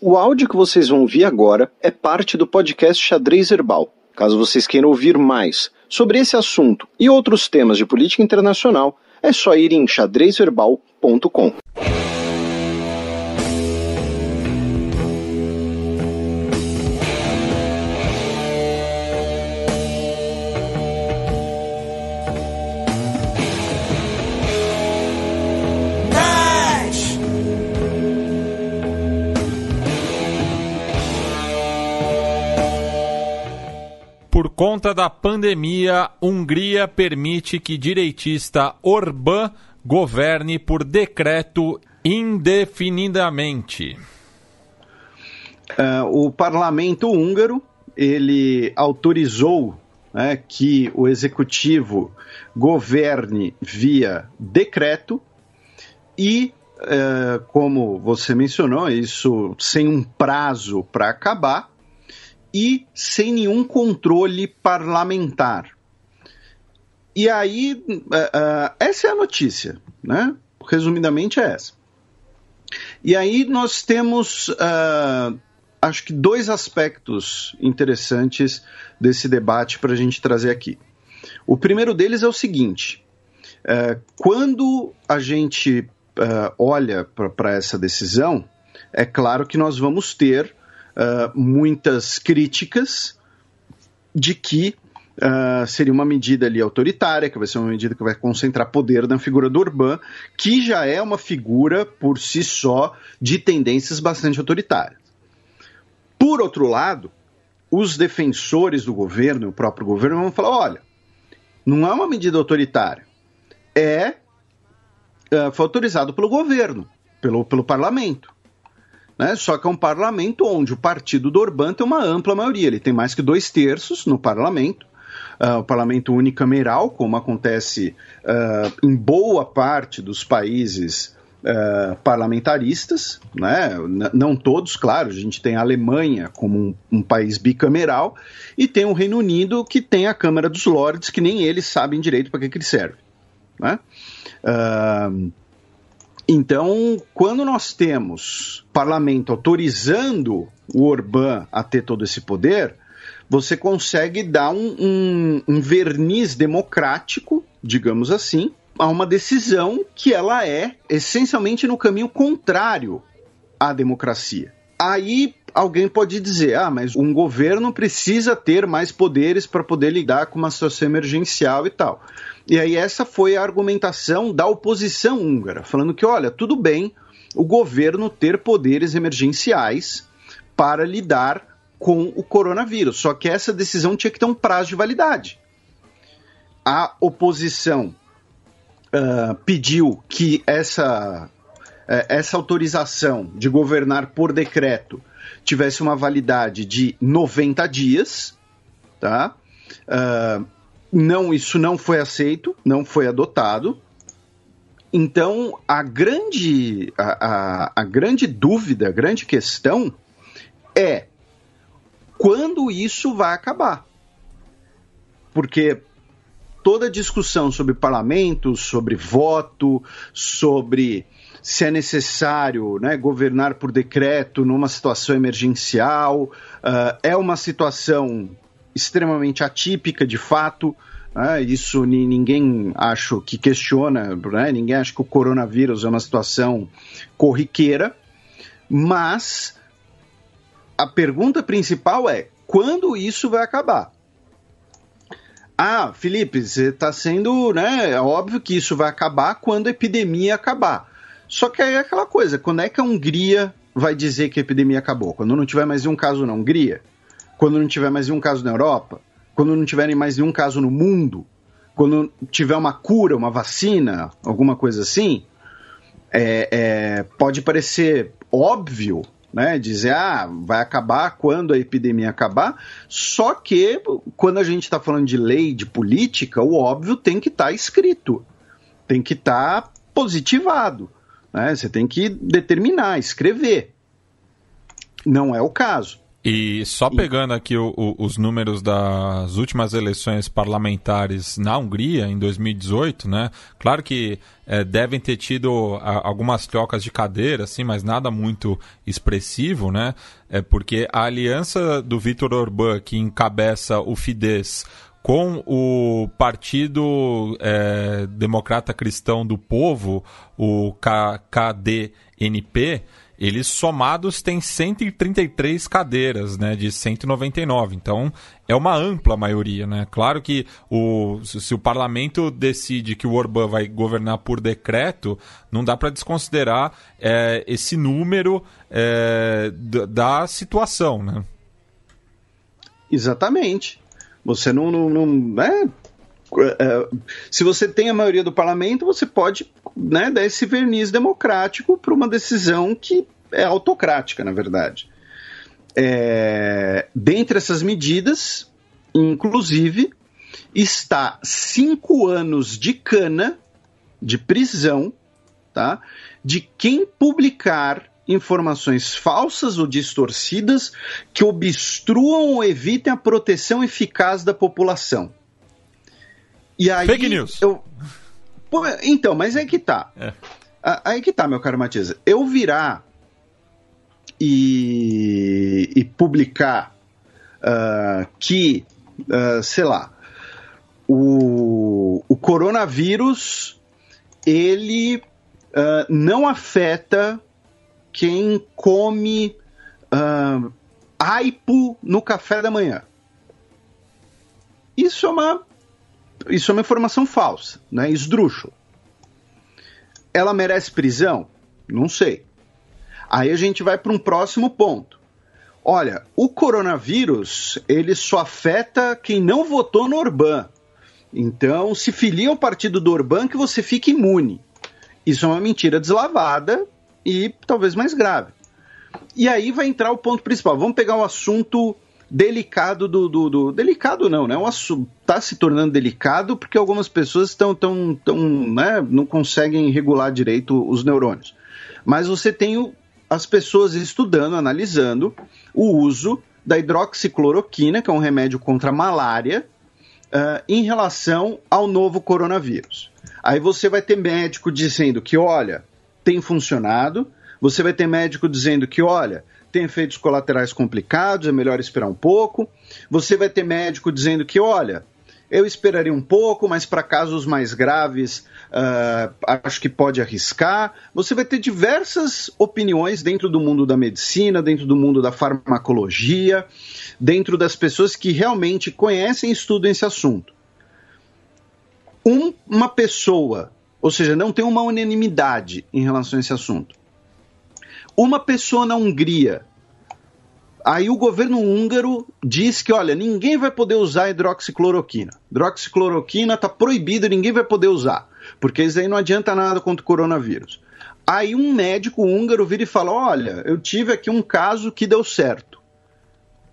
O áudio que vocês vão ouvir agora é parte do podcast Xadrez Herbal. Caso vocês queiram ouvir mais sobre esse assunto e outros temas de política internacional, é só ir em xadrezverbal.com. conta da pandemia, Hungria permite que direitista Orbán governe por decreto indefinidamente. Uh, o parlamento húngaro ele autorizou né, que o executivo governe via decreto e, uh, como você mencionou, isso sem um prazo para acabar, e sem nenhum controle parlamentar. E aí, uh, uh, essa é a notícia, né? Resumidamente é essa. E aí nós temos, uh, acho que dois aspectos interessantes desse debate para a gente trazer aqui. O primeiro deles é o seguinte: quando a gente olha para essa decisão, é claro que nós vamos ter ah, muitas críticas de que uh, seria uma medida ali autoritária, que vai ser uma medida que vai concentrar poder na figura do Orbán, que já é uma figura por si só de tendências bastante autoritárias. Por outro lado, os defensores do governo, o próprio governo, vão falar: olha, não é uma medida autoritária, é uh, foi autorizado pelo governo, pelo, pelo parlamento. Né? Só que é um parlamento onde o partido do Orbán tem uma ampla maioria. Ele tem mais que dois terços no parlamento. Uh, o parlamento unicameral, como acontece uh, em boa parte dos países uh, parlamentaristas, né? N não todos, claro, a gente tem a Alemanha como um, um, país bicameral e tem o Reino Unido que tem a Câmara dos Lordes, que nem eles sabem direito para que, que ele serve. Né? Uh, então, quando nós temos parlamento autorizando o Orbán a ter todo esse poder, você consegue dar um, um, um verniz democrático, digamos assim, a uma decisão que ela é essencialmente no caminho contrário à democracia. Aí Alguém pode dizer, ah, mas um governo precisa ter mais poderes para poder lidar com uma situação emergencial e tal. E aí essa foi a argumentação da oposição húngara, falando que, olha, tudo bem o governo ter poderes emergenciais para lidar com o coronavírus, só que essa decisão tinha que ter um prazo de validade. A oposição uh, pediu que essa é, essa autorização de governar por decreto tivesse uma validade de 90 dias, tá? Uh, não, isso não foi aceito, não foi adotado. Então, a grande, a, a, a grande dúvida, a grande questão é quando isso vai acabar. Porque toda discussão sobre parlamento, sobre voto, sobre se é necessário né, governar por decreto numa situação emergencial. Uh, é uma situação extremamente atípica, de fato. Né? Isso ninguém acho que questiona, né? ninguém acha que o coronavírus é uma situação corriqueira. Mas a pergunta principal é quando isso vai acabar? Ah, Felipe, você está sendo, né? É óbvio que isso vai acabar quando a epidemia acabar. Só que aí é aquela coisa, quando é que a Hungria vai dizer que a epidemia acabou? Quando não tiver mais nenhum caso na Hungria? Quando não tiver mais nenhum caso na Europa? Quando não tiverem mais nenhum caso no mundo? Quando tiver uma cura, uma vacina, alguma coisa assim? É, é, pode parecer óbvio, né? Dizer, ah, vai acabar quando a epidemia acabar. Só que quando a gente está falando de lei, de política, o óbvio tem que estar tá escrito, tem que estar tá positivado. Né? Você tem que determinar, escrever. Não é o caso. E só pegando aqui o, o, os números das últimas eleições parlamentares na Hungria, em 2018, né? Claro que é, devem ter tido a, algumas trocas de cadeira, assim, mas nada muito expressivo, né? É porque a aliança do Vitor Orbán, que encabeça o Fidesz com o Partido é, Democrata Cristão do Povo, o KDNP, eles somados têm 133 cadeiras, né, de 199. Então, é uma ampla maioria, né? Claro que o, se o parlamento decide que o Orbán vai governar por decreto, não dá para desconsiderar é, esse número é, da situação, né? Exatamente. Você não. não, não né? é, se você tem a maioria do parlamento, você pode né, dar esse verniz democrático para uma decisão que é autocrática, na verdade. É, dentre essas medidas, inclusive, está cinco anos de cana, de prisão, tá, de quem publicar informações falsas ou distorcidas que obstruam ou evitem a proteção eficaz da população. E aí, Fake news. Eu... Pô, então, mas aí é que tá. É. Aí que tá, meu caro Matias. Eu virar e, e publicar uh, que, uh, sei lá, o, o coronavírus ele uh, não afeta quem come uh, aipo no café da manhã. Isso é uma, isso é uma informação falsa, né? esdrúxula. Ela merece prisão? Não sei. Aí a gente vai para um próximo ponto. Olha, o coronavírus ele só afeta quem não votou no Orbán. Então, se filia ao partido do Orbán que você fica imune. Isso é uma mentira deslavada e talvez mais grave. E aí vai entrar o ponto principal. Vamos pegar o assunto delicado do, do, do, delicado não, né? O assunto está se tornando delicado porque algumas pessoas estão tão, tão, né? Não conseguem regular direito os neurônios. Mas você tem o, as pessoas estudando, analisando o uso da hidroxicloroquina, que é um remédio contra a malária, uh, em relação ao novo coronavírus. Aí você vai ter médico dizendo que, olha, tem funcionado. Você vai ter médico dizendo que, olha, tem efeitos colaterais complicados, é melhor esperar um pouco. Você vai ter médico dizendo que, olha, eu esperaria um pouco, mas para casos mais graves, uh, acho que pode arriscar. Você vai ter diversas opiniões dentro do mundo da medicina, dentro do mundo da farmacologia, dentro das pessoas que realmente conhecem e estudam esse assunto. Um, uma pessoa ou seja, não tem uma unanimidade em relação a esse assunto. Uma pessoa na Hungria. Aí o governo húngaro diz que, olha, ninguém vai poder usar hidroxicloroquina. Hidroxicloroquina está proibido, ninguém vai poder usar, porque isso aí não adianta nada contra o coronavírus. Aí um médico húngaro vira e fala: olha, eu tive aqui um caso que deu certo.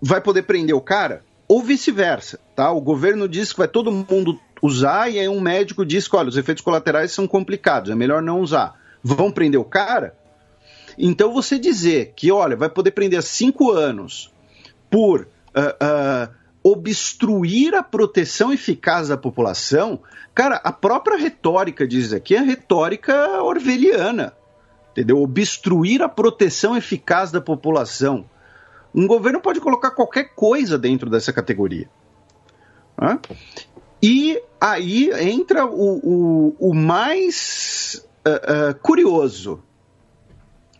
Vai poder prender o cara? Ou vice-versa, tá? O governo diz que vai todo mundo usar e aí um médico diz que, olha, os efeitos colaterais são complicados, é melhor não usar. Vão prender o cara? Então você dizer que, olha, vai poder prender a cinco anos por uh, uh, obstruir a proteção eficaz da população, cara, a própria retórica diz aqui é a retórica orveliana, entendeu? Obstruir a proteção eficaz da população. Um governo pode colocar qualquer coisa dentro dessa categoria. Né? E aí entra o, o, o mais uh, uh, curioso,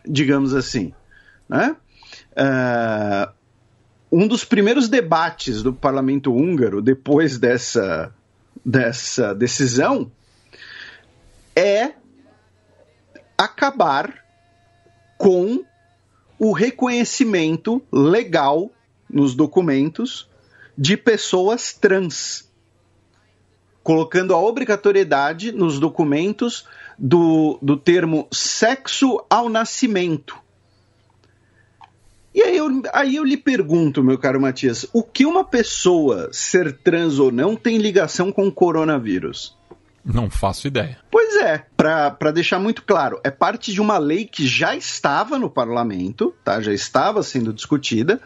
digamos assim. Né? Uh, um dos primeiros debates do parlamento húngaro depois dessa, dessa decisão é acabar com o reconhecimento legal nos documentos de pessoas trans colocando a obrigatoriedade nos documentos do, do termo sexo ao nascimento. E aí eu, aí eu lhe pergunto, meu caro Matias, o que uma pessoa ser trans ou não tem ligação com o coronavírus? Não faço ideia. Pois é, para deixar muito claro, é parte de uma lei que já estava no parlamento, tá? já estava sendo discutida,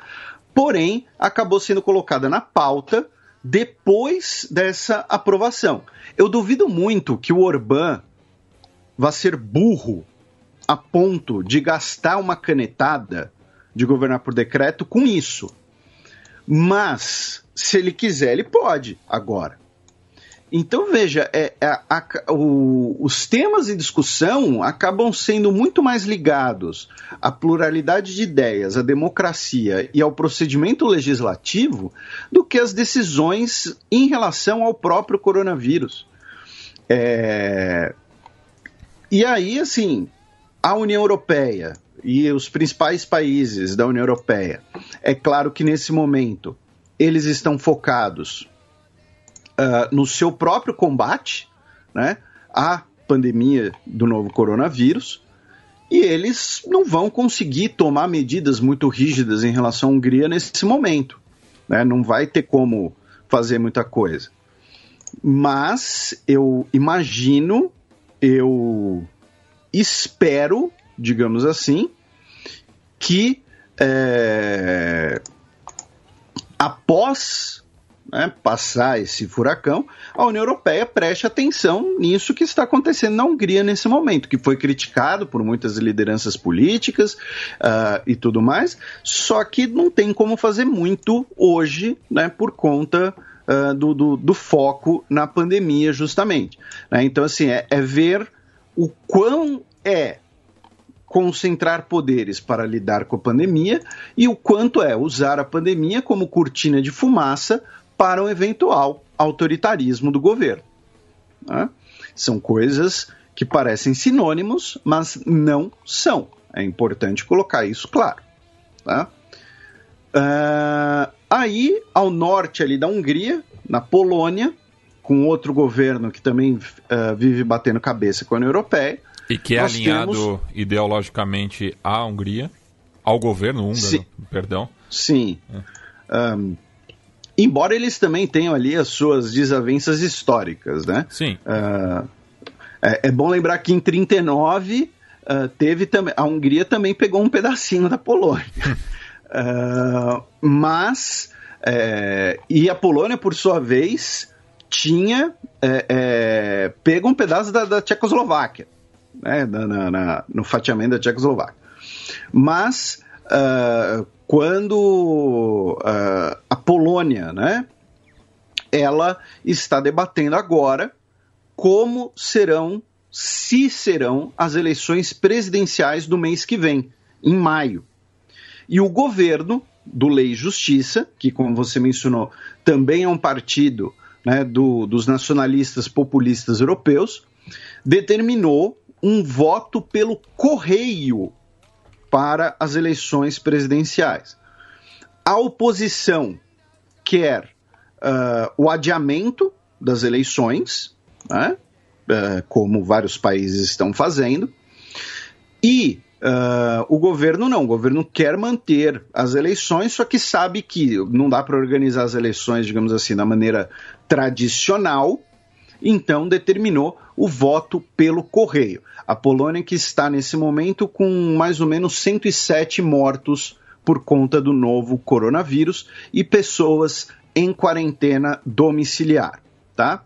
porém acabou sendo colocada na pauta depois dessa aprovação. Eu duvido muito que o Orbán vá ser burro a ponto de gastar uma canetada de governar por decreto com isso. Mas, se ele quiser, ele pode agora. Então, veja, é, é, a, o, os temas de discussão acabam sendo muito mais ligados à pluralidade de ideias, à democracia e ao procedimento legislativo do que as decisões em relação ao próprio coronavírus. É... E aí, assim, a União Europeia e os principais países da União Europeia, é claro que nesse momento eles estão focados ah, no seu próprio combate né, à pandemia do novo coronavírus. E eles não vão conseguir tomar medidas muito rígidas em relação à Hungria nesse momento. Né? Não vai ter como fazer muita coisa. Mas eu imagino, eu espero, digamos assim, que é, após né, passar esse furacão, a União Europeia preste atenção nisso que está acontecendo na Hungria nesse momento, que foi criticado por muitas lideranças políticas uh, e tudo mais, só que não tem como fazer muito hoje, né, por conta uh, do, do, do, foco na pandemia, justamente. Né? Então, assim, é, é ver o quão é concentrar poderes para lidar com a pandemia e o quanto é usar a pandemia como cortina de fumaça para um eventual autoritarismo do governo. Né? São coisas que parecem sinônimos, mas não são. É importante colocar isso claro. Tá? Uh, aí, ao norte ali da Hungria, na Polônia, com outro governo que também uh, vive batendo cabeça com a União Europeia. E que é alinhado temos... ideologicamente à Hungria, ao governo húngaro, sim, perdão. Sim. É. Um, Embora eles também tenham ali as suas desavenças históricas, né? Sim. Uh, é, é, bom lembrar que em 39 uh, ah, teve também a Hungria também pegou um pedacinho da Polônia, uh, mas é, e a Polônia por sua vez tinha é, é, pego um pedaço da, da Tchecoslováquia, né? Na, na, na, no fatiamento da Tchecoslováquia, mas quando uh, Polônia, né? Ela está debatendo agora como serão, se serão as eleições presidenciais do mês que vem, em maio. E o governo do Lei e Justiça, que, como você mencionou, também é um partido né, do, dos nacionalistas populistas europeus, determinou um voto pelo correio para as eleições presidenciais. A oposição quer uh, ah, o adiamento das eleições, né, uh, como vários países estão fazendo, e Uh, o governo não, o governo quer manter as eleições, só que sabe que não dá para organizar as eleições, digamos assim, da maneira tradicional, então determinou o voto pelo correio. A Polônia que está nesse momento com mais ou menos 107 mortos por conta do novo coronavírus e pessoas em quarentena domiciliar, tá?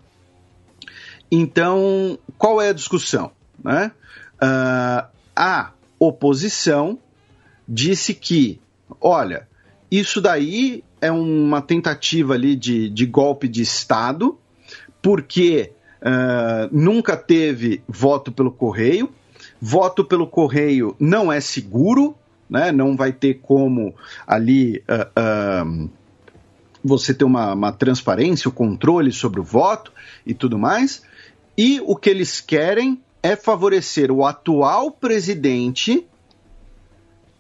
Então, qual é a discussão? Né? Uh, a oposição disse que, olha, isso daí é uma tentativa ali de, de golpe de Estado, porque uh, nunca teve voto pelo correio, voto pelo correio não é seguro, né? Não vai ter como ali uh, uh, você ter uma, uma transparência, o um controle sobre o voto e tudo mais. E o que eles querem é favorecer o atual presidente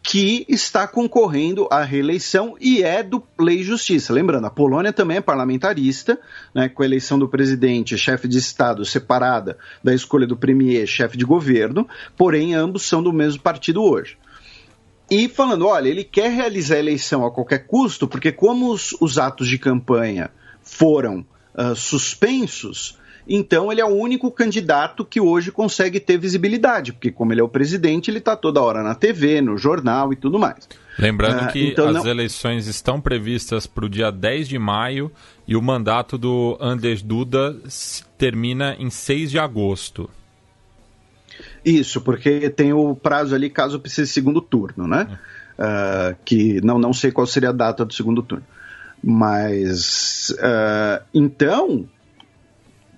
que está concorrendo à reeleição e é do Play Justiça. Lembrando, a Polônia também é parlamentarista, né, com a eleição do presidente, chefe de Estado, separada da escolha do premier, chefe de governo, porém ambos são do mesmo partido hoje e falando: olha, ele quer realizar a eleição a qualquer custo, porque como os, os atos de campanha foram uh, suspensos, então ele é o único candidato que hoje consegue ter visibilidade, porque como ele é o presidente, ele está toda hora na TV, no jornal e tudo mais. Lembrando uh, que então as não... eleições estão previstas para o dia 10 de maio e o mandato do Andes Duda termina em 6 de agosto. Isso, porque tem o prazo ali caso precise segundo turno, né? Uh, que não, não sei qual seria a data do segundo turno. Mas uh, então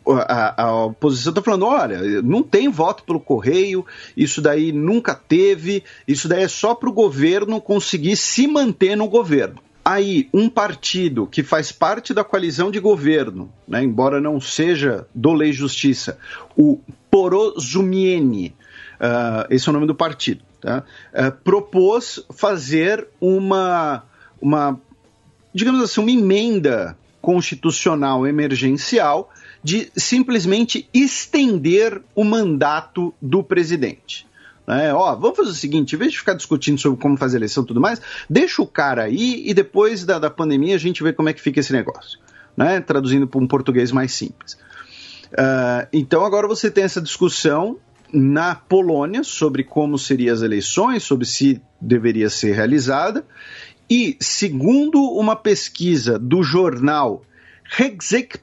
a, a, oposição está falando: olha, não tem voto pelo correio, isso daí nunca teve, isso daí é só para o governo conseguir se manter no governo aí um partido que faz parte da coalizão de governo, né, embora não seja do Lei e Justiça, o Porozumiene, uh, esse é o nome do partido, tá? uh, propôs fazer uma, uma, digamos assim, uma emenda constitucional emergencial de simplesmente estender o mandato do presidente. Né? Ó, vamos fazer o seguinte, em vez de ficar discutindo sobre como fazer eleição e tudo mais, deixa o cara aí e depois da, da pandemia a gente vê como é que fica esse negócio. Né? Traduzindo para um português mais simples. Uh, então agora você tem essa discussão na Polônia sobre como seriam as eleições, sobre se deveria ser realizada. E segundo uma pesquisa do jornal Rexek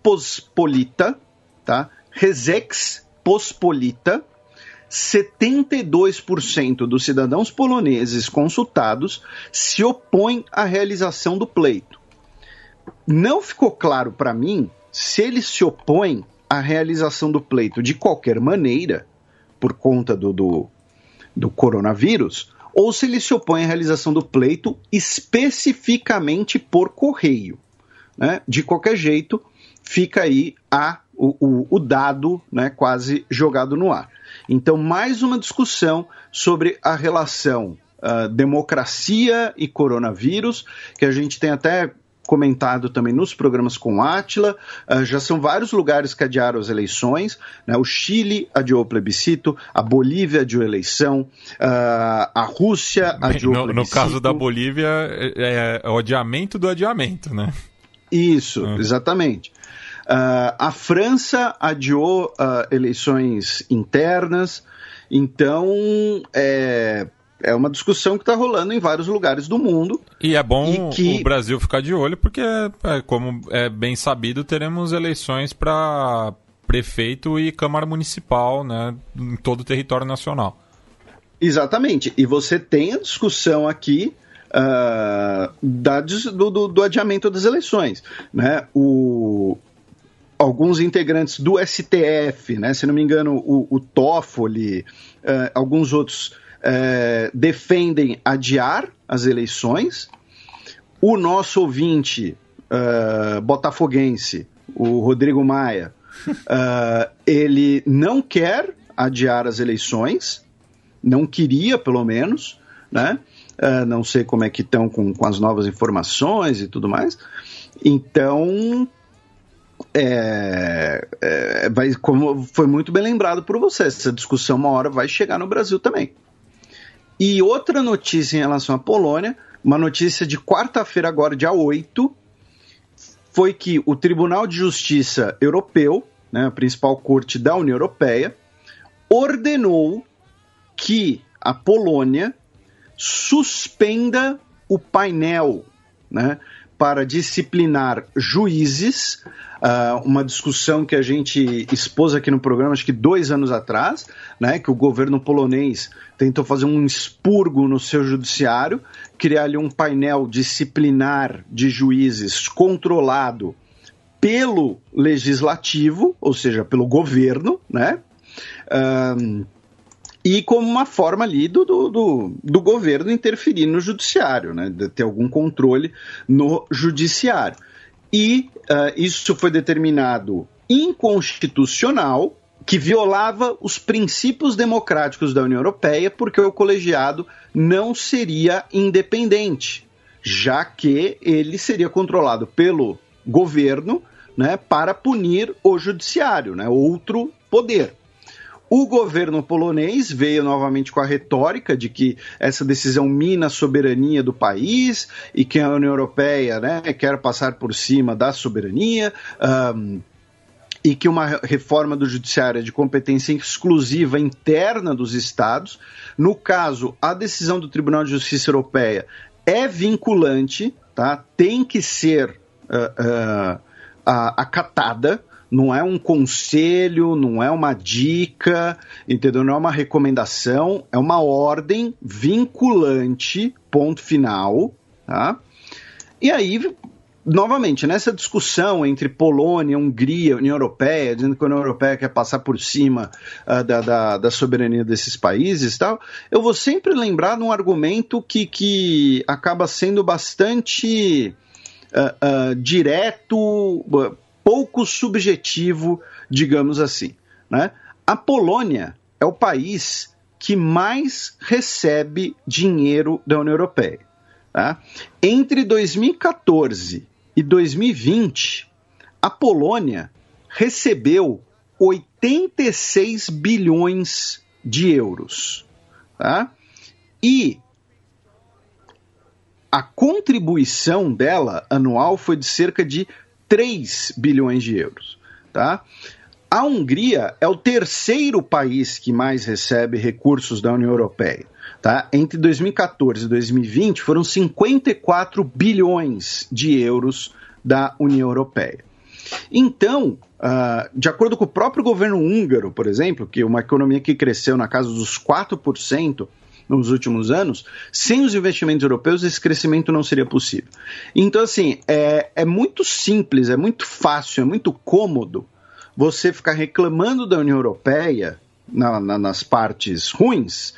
tá? Resex 72% dos cidadãos poloneses consultados se opõem à realização do pleito. Não ficou claro para mim se eles se opõem à realização do pleito de qualquer maneira, por conta do, do, do coronavírus, ou se ele se opõe à realização do pleito especificamente por correio. Né? De qualquer jeito, fica aí a o, o, o dado né, quase jogado no ar. Então, mais uma discussão sobre a relação uh, democracia e coronavírus, que a gente tem até comentado também nos programas com Átila, uh, já são vários lugares que adiaram as eleições, né? o Chile adiou o plebiscito, a Bolívia adiou a eleição, uh, a Rússia adiou no, o plebiscito. No caso da Bolívia, é, é, é, o adiamento do adiamento, né? Isso, exatamente. Uh, a França adiou uh, eleições internas, então é, é uma discussão que está rolando em vários lugares do mundo. E é bom e que... o Brasil ficar de olho, porque, é, como é bem sabido, teremos eleições para prefeito e Câmara Municipal né, em todo o território nacional. Exatamente. E você tem a discussão aqui uh, da, do, do, do, adiamento das eleições. Né? O, alguns integrantes do STF, né? se não me engano, o, o Toffoli, uh, alguns outros uh, defendem adiar as eleições. O nosso ouvinte uh, botafoguense, o Rodrigo Maia, ele não quer adiar as eleições, não queria, pelo menos, né? não sei como é que estão com, com as novas informações e tudo mais. Então, é, é, vai, como foi muito bem lembrado por você, essa discussão uma hora vai chegar no Brasil também. E outra notícia em relação à Polônia, uma notícia de quarta-feira, agora, dia 8, foi que o Tribunal de Justiça Europeu, né, a principal corte da União Europeia, ordenou que a Polônia suspenda o painel né, para disciplinar juízes, uh, uma discussão que a gente expôs aqui no programa, acho que dois anos atrás, né, que o governo polonês tentou fazer um expurgo no seu judiciário, criar ali um painel disciplinar de juízes controlado pelo legislativo, ou seja, pelo governo, né? Uh, e como uma forma ali do, do, do, do governo interferir no judiciário, né, de ter algum controle no judiciário. E uh, isso foi determinado inconstitucional, que violava os princípios democráticos da União Europeia, porque o colegiado não seria independente, já que ele seria controlado pelo governo né, para punir o judiciário, né, outro poder. O governo polonês veio novamente com a retórica de que essa decisão mina a soberania do país e que a União Europeia né, quer passar por cima da soberania. Um, e que uma reforma do judiciário é de competência exclusiva interna dos estados. No caso, a decisão do Tribunal de Justiça Europeia é vinculante, tá? tem que ser uh, uh, acatada não é um conselho, não é uma dica, entendeu? Não é uma recomendação, é uma ordem vinculante, ponto final, tá? E aí, novamente, nessa discussão entre Polônia, Hungria, União Europeia, dizendo que a União Europeia quer passar por cima uh, da, da, da, soberania desses países e tal, eu vou sempre lembrar de um argumento que, que acaba sendo bastante Uh, uh, direto, uh, pouco subjetivo, digamos assim. Né? A Polônia é o país que mais recebe dinheiro da União Europeia. Tá? Entre 2014 e 2020, a Polônia recebeu 86 bilhões de euros. Tá? E a contribuição dela anual foi de cerca de 3 bilhões de euros. Tá? A Hungria é o terceiro país que mais recebe recursos da União Europeia. Tá? Entre 2014 e 2020 foram 54 bilhões de euros da União Europeia. Então, uh, de acordo com o próprio governo húngaro, por exemplo, que é uma economia que cresceu na casa dos 4%, nos últimos anos, sem os investimentos europeus esse crescimento não seria possível. Então, assim, é, é muito simples, é muito fácil, é muito cômodo você ficar reclamando da União Europeia na, na, nas partes ruins,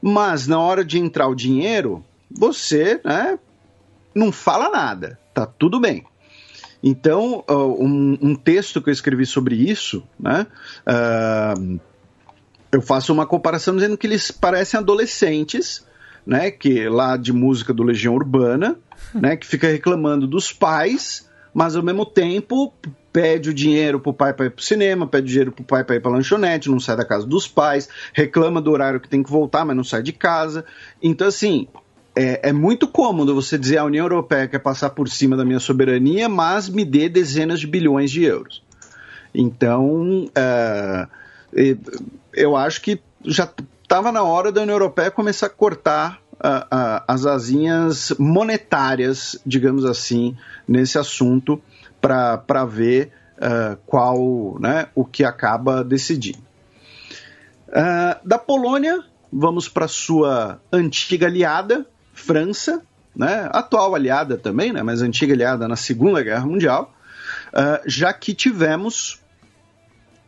mas na hora de entrar o dinheiro, você né, não fala nada, tá tudo bem. Então, um, um texto que eu escrevi sobre isso, né? Uh, eu faço uma comparação dizendo que eles parecem adolescentes, né? Que lá de música do Legião Urbana, hum. né? Que fica reclamando dos pais, mas ao mesmo tempo pede o dinheiro pro pai para ir pro cinema, pede o dinheiro pro pai para ir pra lanchonete, não sai da casa dos pais, reclama do horário que tem que voltar, mas não sai de casa. Então, assim, é, é, muito cômodo você dizer a União Europeia quer passar por cima da minha soberania, mas me dê dezenas de bilhões de euros. Então, uh, eu acho que já estava na hora da União Europeia começar a cortar as asinhas monetárias, digamos assim, nesse assunto, para ver uh, qual né, o que acaba decidindo. Uh, da Polônia, vamos para sua antiga aliada, França, né, atual aliada também, né, mas antiga aliada na Segunda Guerra Mundial, uh, já que tivemos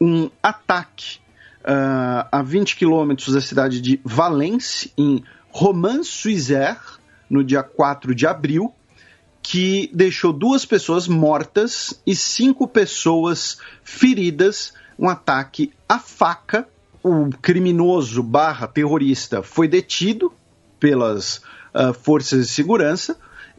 um ataque uh, a 20 quilômetros da cidade de Valence, em Romans-sur-Isère, no dia 4 de abril, que deixou duas pessoas mortas e cinco pessoas feridas. Um ataque à faca. O criminoso barra terrorista foi detido pelas uh, forças de segurança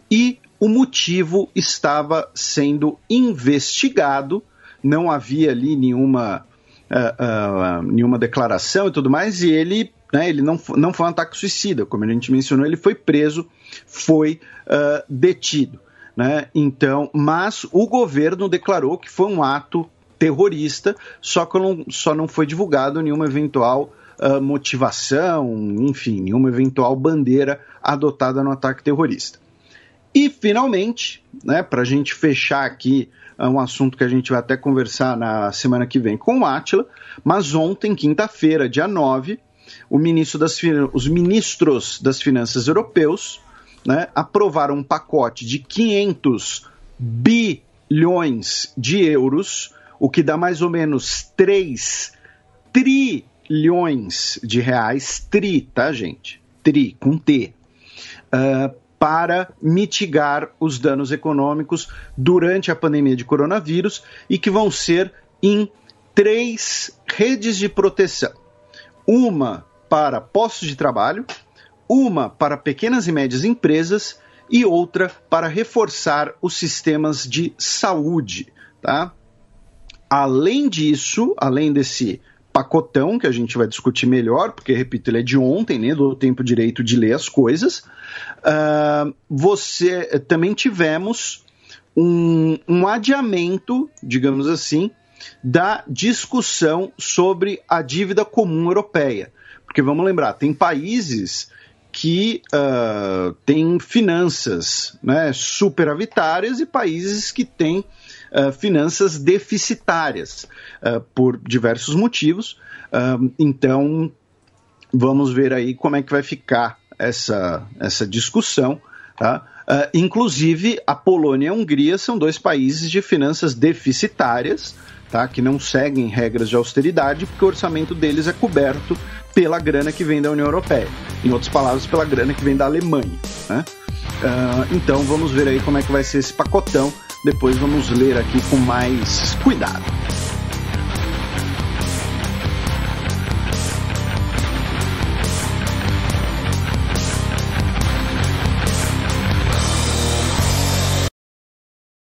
e o motivo estava sendo investigado não havia ali nenhuma, uh, uh, nenhuma declaração e tudo mais, e ele, né, ele não, não foi um ataque suicida, como a gente mencionou, ele foi preso, foi uh, detido. Né? Então, mas o governo declarou que foi um ato terrorista, só que não, só não foi divulgado nenhuma eventual motivação, enfim, nenhuma eventual bandeira adotada no ataque terrorista. E finalmente, né, para a gente fechar aqui é um assunto que a gente vai até conversar na semana que vem com o Átila, mas ontem, quinta-feira, dia 9, ministro das, os ministros das finanças europeus né, aprovaram um pacote de 500 bilhões de euros, o que dá mais ou menos 3 trilhões de reais, tri, tá, gente? Tri, com T, uh, para mitigar os danos econômicos durante a pandemia de coronavírus e que vão ser em três redes de proteção: uma para postos de trabalho, uma para pequenas e médias empresas e outra para reforçar os sistemas de saúde, tá? Além disso, além desse pacotão que a gente vai discutir melhor, porque, repito, ele é de ontem, né? Do tempo direito de ler as coisas. Uh, você eh, também tivemos um, um adiamento, digamos assim, da discussão sobre a dívida comum europeia. Porque vamos lembrar, tem países que uh, têm finanças né, superavitárias e países que têm eh, finanças deficitárias, uh, por diversos motivos. Uh, então, vamos ver aí como é que vai ficar essa, essa discussão. Tá? inclusive, a Polônia e a Hungria são dois países de finanças deficitárias, tá? que não seguem regras de austeridade, porque o orçamento deles é coberto pela grana que vem da União Europeia. Em outras palavras, pela grana que vem da Alemanha. Né? Uh, então vamos ver aí como é que vai ser esse pacotão. Depois vamos ler aqui com mais cuidado.